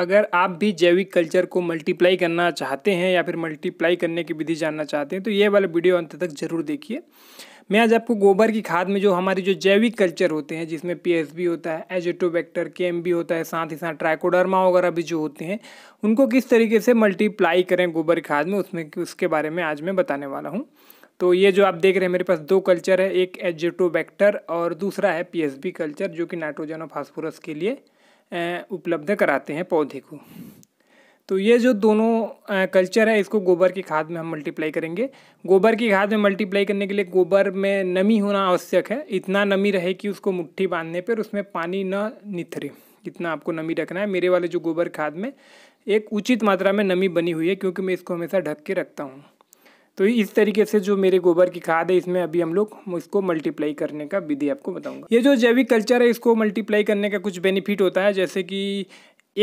अगर आप भी जैविक कल्चर को मल्टीप्लाई करना चाहते हैं या फिर मल्टीप्लाई करने की विधि जानना चाहते हैं तो ये वाला वीडियो अंत तक ज़रूर देखिए मैं आज आपको गोबर की खाद में जो हमारी जो जैविक कल्चर होते हैं जिसमें पीएसबी होता है एजेटोबैक्टर बी होता है साथ ही साथ ट्राइकोडर्मा वगैरह भी जो होते हैं उनको किस तरीके से मल्टीप्लाई करें गोबर की खाद में उसमें उसके बारे में आज मैं बताने वाला हूँ तो ये जो आप देख रहे हैं मेरे पास दो कल्चर है एक एजेटोबैक्टर और दूसरा है बी कल्चर जो कि नाइट्रोजन और फॉस्फोरस के लिए उपलब्ध कराते हैं पौधे को तो ये जो दोनों कल्चर है इसको गोबर की खाद में हम मल्टीप्लाई करेंगे गोबर की खाद में मल्टीप्लाई करने के लिए गोबर में नमी होना आवश्यक है इतना नमी रहे कि उसको मुट्ठी बांधने पर उसमें पानी न निथरे इतना आपको नमी रखना है मेरे वाले जो गोबर खाद में एक उचित मात्रा में नमी बनी हुई है क्योंकि मैं इसको हमेशा ढक के रखता हूँ तो इस तरीके से जो मेरे गोबर की खाद है इसमें अभी हम लोग इसको मल्टीप्लाई करने का विधि आपको बताऊंगा ये जो जैविक कल्चर है इसको मल्टीप्लाई करने का कुछ बेनिफिट होता है जैसे कि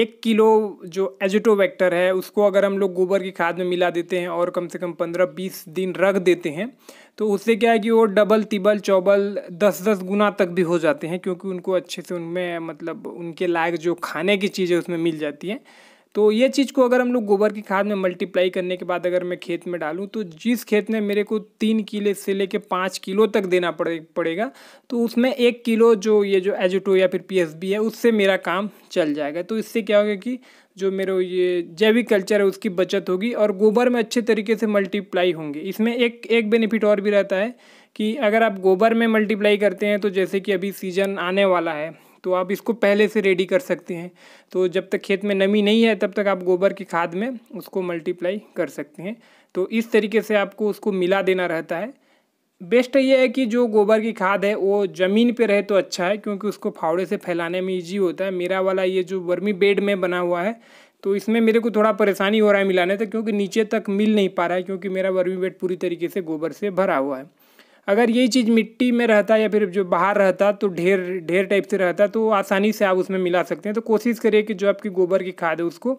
एक किलो जो वैक्टर है उसको अगर हम लोग गोबर की खाद में मिला देते हैं और कम से कम पंद्रह बीस दिन रख देते हैं तो उससे क्या है कि वो डबल तिबल चौबल दस दस गुना तक भी हो जाते हैं क्योंकि उनको अच्छे से उनमें मतलब उनके लायक जो खाने की चीज़ें उसमें मिल जाती हैं तो ये चीज़ को अगर हम लोग गोबर की खाद में मल्टीप्लाई करने के बाद अगर मैं खेत में डालूँ तो जिस खेत में मेरे को तीन किले से लेके पाँच किलो तक देना पड़े पड़ेगा तो उसमें एक किलो जो ये जो एजुटो या फिर पीएसबी है उससे मेरा काम चल जाएगा तो इससे क्या होगा कि जो मेरा ये जैविक कल्चर है उसकी बचत होगी और गोबर में अच्छे तरीके से मल्टीप्लाई होंगे इसमें एक एक बेनिफिट और भी रहता है कि अगर आप गोबर में मल्टीप्लाई करते हैं तो जैसे कि अभी सीजन आने वाला है तो आप इसको पहले से रेडी कर सकते हैं तो जब तक खेत में नमी नहीं है तब तक आप गोबर की खाद में उसको मल्टीप्लाई कर सकते हैं तो इस तरीके से आपको उसको मिला देना रहता है बेस्ट ये है कि जो गोबर की खाद है वो ज़मीन पे रहे तो अच्छा है क्योंकि उसको फावड़े से फैलाने में ईजी होता है मेरा वाला ये जो वर्मी बेड में बना हुआ है तो इसमें मेरे को थोड़ा परेशानी हो रहा है मिलाने तक क्योंकि नीचे तक मिल नहीं पा रहा है क्योंकि मेरा वर्मी बेड पूरी तरीके से गोबर से भरा हुआ है अगर ये चीज़ मिट्टी में रहता या फिर जो बाहर रहता तो ढेर ढेर टाइप से रहता तो आसानी से आप उसमें मिला सकते हैं तो कोशिश करिए कि जो आपकी गोबर की खाद है उसको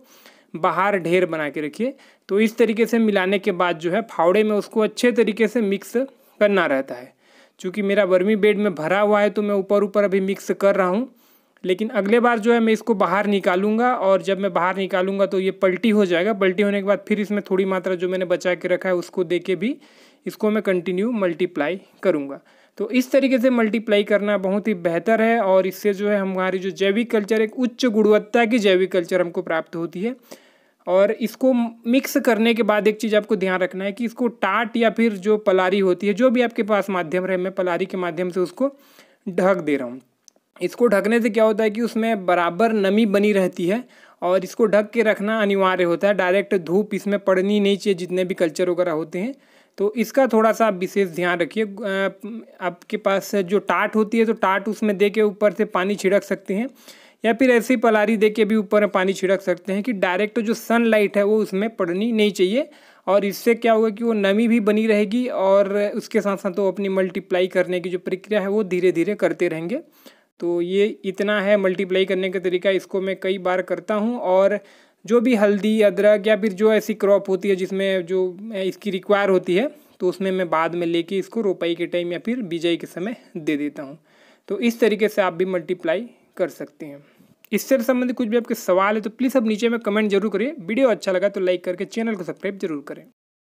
बाहर ढेर बना के रखिए तो इस तरीके से मिलाने के बाद जो है फावड़े में उसको अच्छे तरीके से मिक्स करना रहता है चूँकि मेरा वर्मी बेड में भरा हुआ है तो मैं ऊपर ऊपर अभी मिक्स कर रहा हूँ लेकिन अगले बार जो है मैं इसको बाहर निकालूंगा और जब मैं बाहर निकालूंगा तो ये पलटी हो जाएगा पलटी होने के बाद फिर इसमें थोड़ी मात्रा जो मैंने बचा के रखा है उसको दे के भी इसको मैं कंटिन्यू मल्टीप्लाई करूँगा तो इस तरीके से मल्टीप्लाई करना बहुत ही बेहतर है और इससे जो है हमारी जो जैविक कल्चर एक उच्च गुणवत्ता की जैविक कल्चर हमको प्राप्त होती है और इसको मिक्स करने के बाद एक चीज़ आपको ध्यान रखना है कि इसको टाट या फिर जो पलारी होती है जो भी आपके पास माध्यम रहे मैं पलारी के माध्यम से उसको ढक दे रहा हूँ इसको ढकने से क्या होता है कि उसमें बराबर नमी बनी रहती है और इसको ढक के रखना अनिवार्य होता है डायरेक्ट धूप इसमें पड़नी नहीं चाहिए जितने भी कल्चर वगैरह होते हैं तो इसका थोड़ा सा आप विशेष ध्यान रखिए आपके पास जो टाट होती है तो टाट उसमें दे के ऊपर से पानी छिड़क सकते हैं या फिर ऐसी पलारी दे के भी ऊपर पानी छिड़क सकते हैं कि डायरेक्ट जो सनलाइट है वो उसमें पड़नी नहीं चाहिए और इससे क्या होगा कि वो नमी भी बनी रहेगी और उसके साथ साथ वो अपनी मल्टीप्लाई करने की जो प्रक्रिया है वो धीरे धीरे करते रहेंगे तो ये इतना है मल्टीप्लाई करने का तरीका इसको मैं कई बार करता हूँ और जो भी हल्दी अदरक या फिर जो ऐसी क्रॉप होती है जिसमें जो इसकी रिक्वायर होती है तो उसमें मैं बाद में लेके इसको रोपाई के टाइम या फिर बिजाई के समय दे देता हूँ तो इस तरीके से आप भी मल्टीप्लाई कर सकते हैं इससे संबंधित कुछ भी आपके सवाल है तो प्लीज़ आप नीचे में कमेंट जरूर करिए वीडियो अच्छा लगा तो लाइक करके चैनल को सब्सक्राइब जरूर करें